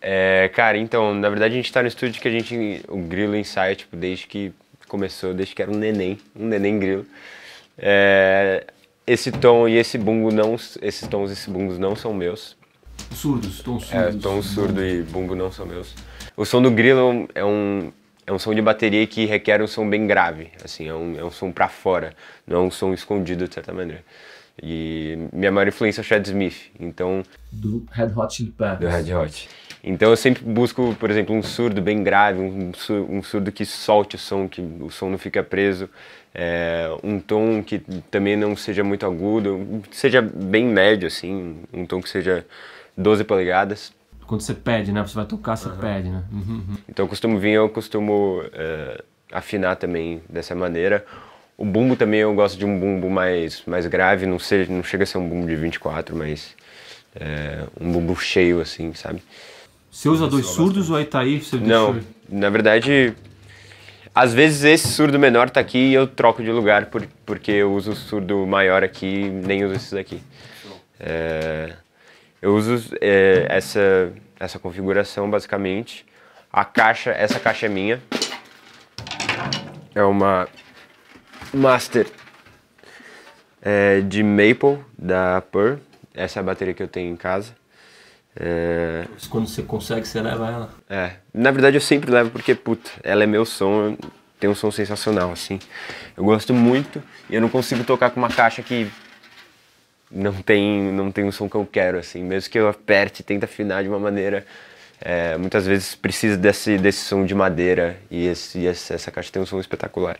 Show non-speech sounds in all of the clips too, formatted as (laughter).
É, cara, então, na verdade a gente tá no estúdio que a gente. O grilo ensaia, tipo, desde que começou, desde que era um neném, um neném grilo. É, esse tom e esse bungo não. Esses tons e esses bungos não são meus. Surdos, tons é, surdos. É, tom surdo e bungo não são meus. O som do grilo é um, é um som de bateria que requer um som bem grave, assim, é um, é um som para fora, não é um som escondido de certa maneira. E minha maior influência é o Chad Smith, então... Do Red Hot Chili Peppers. Do Red Hot. Então eu sempre busco, por exemplo, um surdo bem grave, um surdo, um surdo que solte o som, que o som não fica preso, é, um tom que também não seja muito agudo, seja bem médio, assim, um tom que seja 12 polegadas. Quando você pede, né? Você vai tocar, você uhum. pede, né? Uhum, uhum. Então eu costumo vir, eu costumo é, afinar também dessa maneira o bumbo também eu gosto de um bumbo mais, mais grave, não, não chega a ser um bumbo de 24, mas é, um bumbo cheio, assim, sabe? Você usa dois surdos ou é aí tá aí? Você não, na verdade, às vezes esse surdo menor tá aqui e eu troco de lugar por, porque eu uso o surdo maior aqui nem uso esses aqui. É, eu uso é, essa, essa configuração basicamente. A caixa, essa caixa é minha. É uma Master é, de Maple da Pur. Essa é a bateria que eu tenho em casa. É... Quando você consegue, você leva ela? É. Na verdade, eu sempre levo porque, puta, ela é meu som, tem um som sensacional, assim. Eu gosto muito e eu não consigo tocar com uma caixa que não tem, não tem o som que eu quero, assim. Mesmo que eu aperte e tente afinar de uma maneira. É, muitas vezes precisa desse, desse som de madeira e, esse, e essa, essa caixa tem um som espetacular.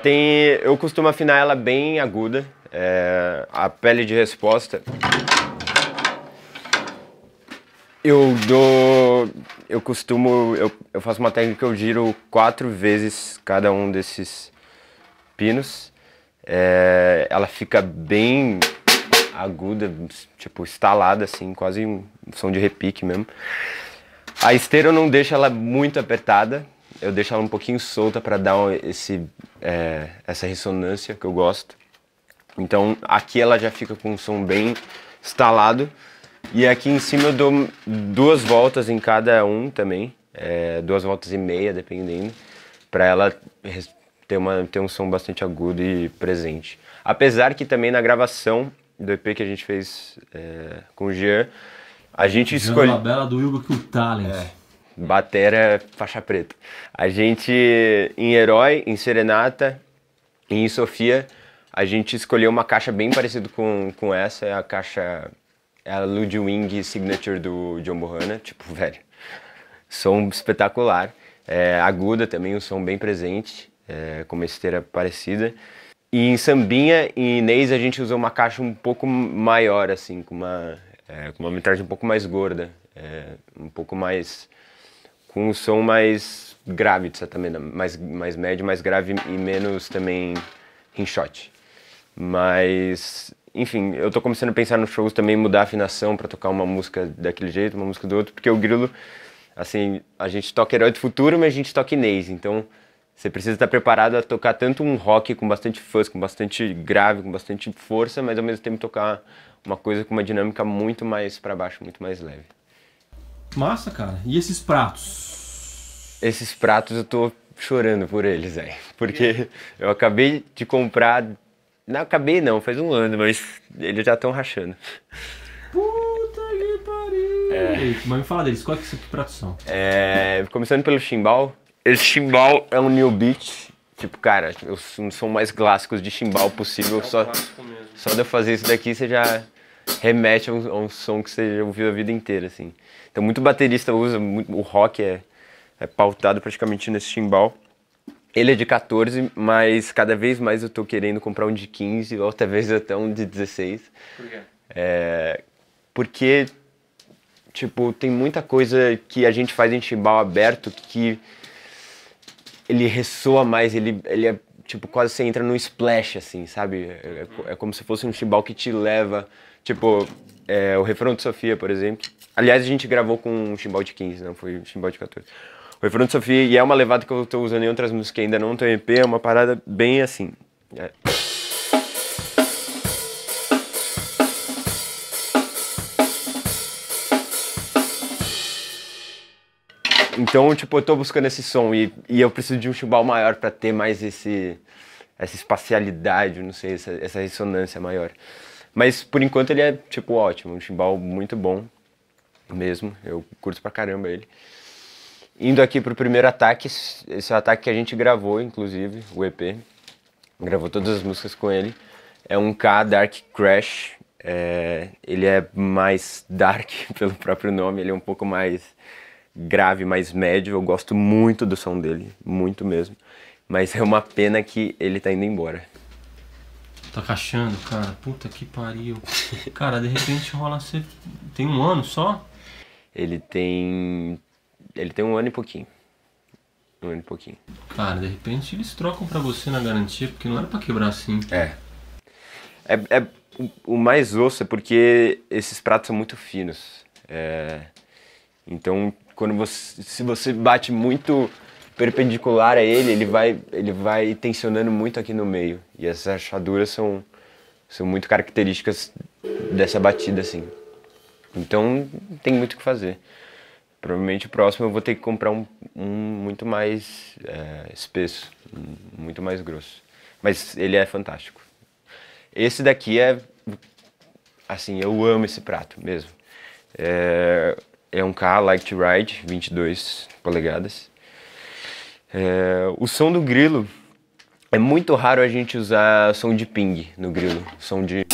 tem. Eu costumo afinar ela bem aguda. É, a pele de resposta. Eu dou. Eu costumo. Eu, eu faço uma técnica que eu giro quatro vezes cada um desses pinos. É, ela fica bem aguda, tipo, estalada assim, quase um som de repique mesmo. A esteira eu não deixo ela muito apertada, eu deixo ela um pouquinho solta para dar esse, é, essa ressonância que eu gosto. Então aqui ela já fica com um som bem instalado. E aqui em cima eu dou duas voltas em cada um também, é, duas voltas e meia, dependendo, para ela ter, uma, ter um som bastante agudo e presente. Apesar que também na gravação do EP que a gente fez é, com o Jean, a gente escolheu. Bela do Hugo que o Talent. É batera é faixa preta. A gente, em Herói, em Serenata e em Sofia, a gente escolheu uma caixa bem parecida com, com essa, é a caixa, é a Ludwig Signature do John Bohana, tipo, (laughs) velho, som espetacular. É, aguda também, um som bem presente, é, com uma esteira parecida. E em Sambinha e Inês a gente usou uma caixa um pouco maior, assim, com uma, é, com uma metragem um pouco mais gorda, é, um pouco mais com um som mais grave, de certa maneira, mais, mais médio, mais grave e menos também rinchote. Mas, enfim, eu tô começando a pensar nos shows também, mudar a afinação para tocar uma música daquele jeito, uma música do outro, porque o grilo, assim, a gente toca herói do futuro, mas a gente toca inês, então você precisa estar preparado a tocar tanto um rock com bastante fuzz, com bastante grave, com bastante força, mas ao mesmo tempo tocar uma coisa com uma dinâmica muito mais para baixo, muito mais leve. Massa, cara. E esses pratos? Esses pratos eu tô chorando por eles, velho. Porque é. eu acabei de comprar. Não acabei não, faz um ano, mas eles já estão rachando. Puta que pariu! É. Mas me fala deles, qual é que, esses pratos são? É, começando pelo chimbal. Esse chimbal é um new beat. Tipo, cara, eu, um dos mais clássicos de chimbal possível. É um só, só de eu fazer isso daqui, você já, remete a um, a um som que você ouviu a vida inteira, assim. Então muito baterista usa, muito, o rock é, é pautado praticamente nesse timbal. Ele é de 14, mas cada vez mais eu tô querendo comprar um de 15, ou talvez até um de 16. Por quê? É, porque, tipo, tem muita coisa que a gente faz em timbal aberto que ele ressoa mais, ele, ele é tipo, quase você entra num splash, assim, sabe? É, é, uhum. é, como se fosse um chimbal que te leva. Tipo, é, o refrão de Sofia, por exemplo. Aliás, a gente gravou com um chimbal de 15, não foi um chimbal de 14. O refrão de Sofia, e é uma levada que eu tô usando em outras músicas que ainda não tem EP, é uma parada bem assim. É. Então, tipo, eu tô buscando esse som e, e eu preciso de um chimbal maior para ter mais esse essa espacialidade, não sei, essa, essa, ressonância maior. Mas por enquanto ele é tipo ótimo, um chimbal muito bom mesmo. Eu curto pra caramba ele. Indo aqui pro primeiro ataque, esse ataque que a gente gravou, inclusive, o EP. Gravou todas as músicas com ele. É um K Dark Crash. É, ele é mais dark (laughs) pelo próprio nome, ele é um pouco mais grave, mais médio. Eu gosto muito do som dele, muito mesmo. Mas é uma pena que ele tá indo embora. Tá cachando, cara. Puta que pariu. Cara, de repente rola você. Tem um ano só? Ele tem. Ele tem um ano e pouquinho. Um ano e pouquinho. Cara, de repente eles trocam pra você na garantia, porque não era pra quebrar assim. É. É, é o mais osso é porque esses pratos são muito finos. É, então quando você, se você bate muito perpendicular a ele, ele vai, ele vai tensionando muito aqui no meio. E essas rachaduras são, são muito características dessa batida, assim. Então, tem muito o que fazer. Provavelmente o próximo eu vou ter que comprar um, um muito mais é, espesso, muito mais grosso. Mas ele é fantástico. Esse daqui é. Assim, eu amo esse prato mesmo. É, é um carro Light Ride, 22 polegadas. É, o som do grilo é muito raro a gente usar som de ping no grilo, som de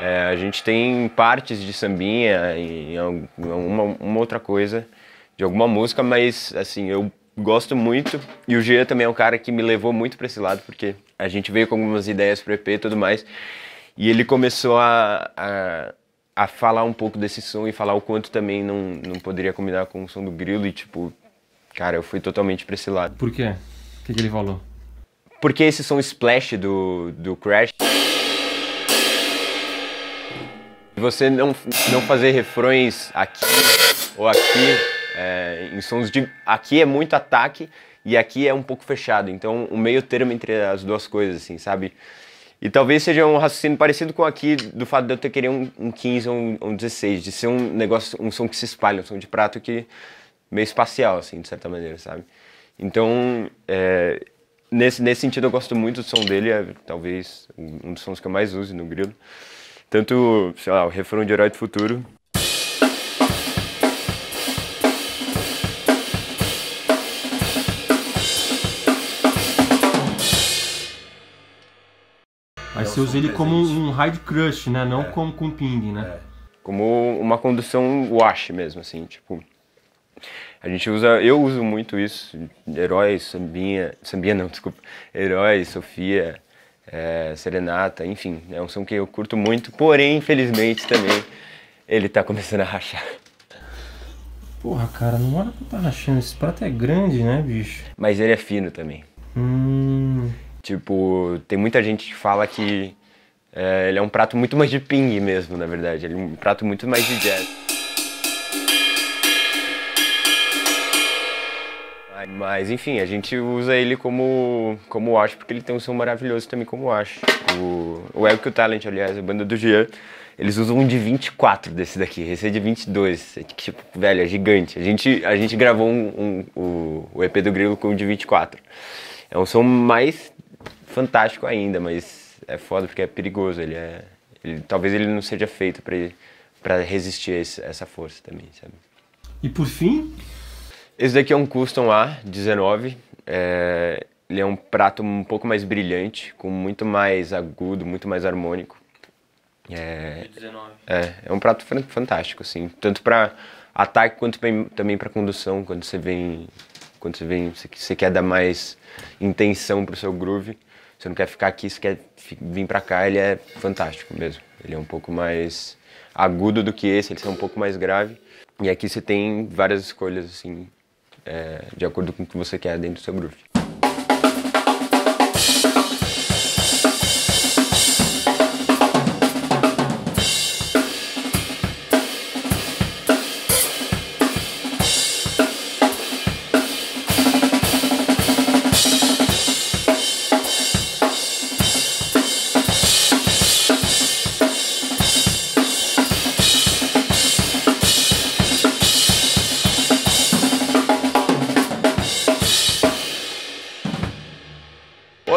é, a gente tem partes de sambinha e uma, uma, outra coisa de alguma música, mas assim, eu gosto muito. E o Jean também é um cara que me levou muito para esse lado, porque a gente veio com algumas ideias pro EP e tudo mais. E ele começou a, a, a falar um pouco desse som e falar o quanto também não, não poderia combinar com o som do grilo e tipo, cara, eu fui totalmente pra esse lado. Por quê? O que, que ele falou? Porque esse som splash do, do Crash. Você não, não fazer refrões aqui ou aqui, é, em sons de. Aqui é muito ataque e aqui é um pouco fechado. Então, o um meio termo entre as duas coisas, assim, sabe? E talvez seja um raciocínio parecido com aqui do fato de eu ter querido um, um 15 ou um, um 16, de ser um negócio, um som que se espalha, um som de prato que meio espacial, assim, de certa maneira, sabe? Então, é, nesse, nesse sentido eu gosto muito do som dele, é talvez um dos sons que eu mais uso no grilo. Tanto, sei lá, o refrão de Herói do Futuro, Você usa ele como é um ride crush, né? Não é. como com ping, né? É. Como uma condução wash mesmo, assim, tipo. A gente usa, eu uso muito isso, heróis, sambinha, sambinha não, (laughs) desculpa, heróis, Sofia, é, serenata, enfim, é um som que eu curto muito, porém, infelizmente também, ele tá começando a rachar. Porra, cara, não olha pra tá rachando, esse prato é grande, né, bicho? Mas ele é fino também. Hum... Tipo, tem muita gente que fala que é, ele é um prato muito mais de ping mesmo, na verdade. Ele é um prato muito mais de jazz. Mas enfim, a gente usa ele como, como acho porque ele tem um som maravilhoso também como acho O, o El o Talent, aliás, a banda do Jean, eles usam um de 24 desse daqui, esse é de 22. É tipo, velho, é gigante. A gente, a gente gravou um, um, o, o EP do Grilo com um de 24. É um som mais fantástico ainda, mas é foda porque é perigoso. Ele é, ele, talvez ele não seja feito para resistir a esse, essa força também, sabe? E por fim? Esse daqui é um Custom A19. É, ele é um prato um pouco mais brilhante, com muito mais agudo, muito mais harmônico. É, é, é um prato fantástico, assim, tanto para ataque quanto também para condução, quando você vem, quando você vem, você, você quer dar mais intenção o seu groove você não quer ficar aqui, você quer vir para cá, ele é fantástico mesmo. Ele é um pouco mais agudo do que esse, ele é um pouco mais grave. E aqui você tem várias escolhas, assim, é, de acordo com o que você quer dentro do seu groove.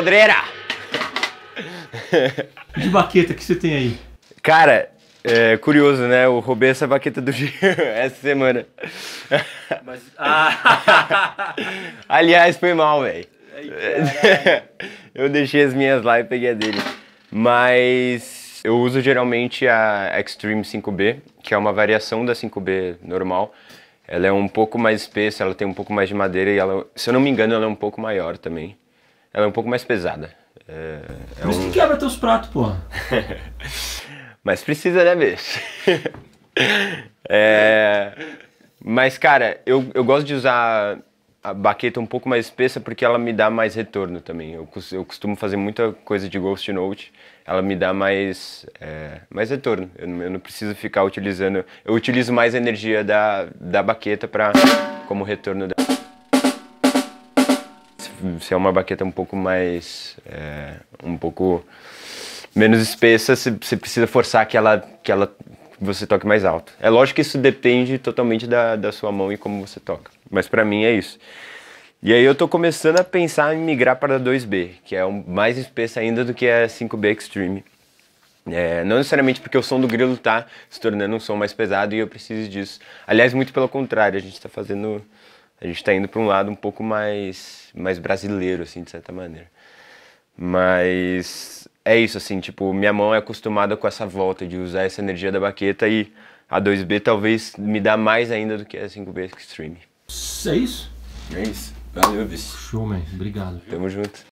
Podreira! De baqueta, que você tem aí? Cara, é curioso, né? Eu roubei é essa baqueta do Gil (laughs) essa semana. Mas, ah. (laughs) Aliás, foi mal, velho. Eu deixei as minhas lá e peguei a dele. Mas eu uso geralmente a Extreme 5B, que é uma variação da 5B normal. Ela é um pouco mais espessa, ela tem um pouco mais de madeira e ela, se eu não me engano, ela é um pouco maior também. Ela é um pouco mais pesada. É, é Por isso um... que quebra teus pratos, pô. (laughs) mas precisa, né, bicho? (laughs) é... Mas, cara, eu, eu gosto de usar a baqueta um pouco mais espessa porque ela me dá mais retorno também. Eu, eu costumo fazer muita coisa de Ghost Note, ela me dá mais, é, mais retorno. Eu, eu, não preciso ficar utilizando. Eu utilizo mais a energia da, da baqueta pra, como retorno dela se é uma baqueta um pouco mais. É, um pouco menos espessa, você precisa forçar que ela, que ela você toque mais alto. É lógico que isso depende totalmente da, da sua mão e como você toca, mas para mim é isso. E aí eu tô começando a pensar em migrar para 2B, que é um, mais espessa ainda do que a 5B Extreme. É, não necessariamente porque o som do grilo tá se tornando um som mais pesado e eu preciso disso. Aliás, muito pelo contrário, a gente está fazendo a gente está indo para um lado um pouco mais, mais brasileiro, assim, de certa maneira. Mas é isso, assim, tipo, minha mão é acostumada com essa volta de usar essa energia da baqueta e a 2B talvez me dá mais ainda do que a 5B Extreme. É isso? É isso. Valeu, bicho. Show, man. Obrigado. Tamo junto.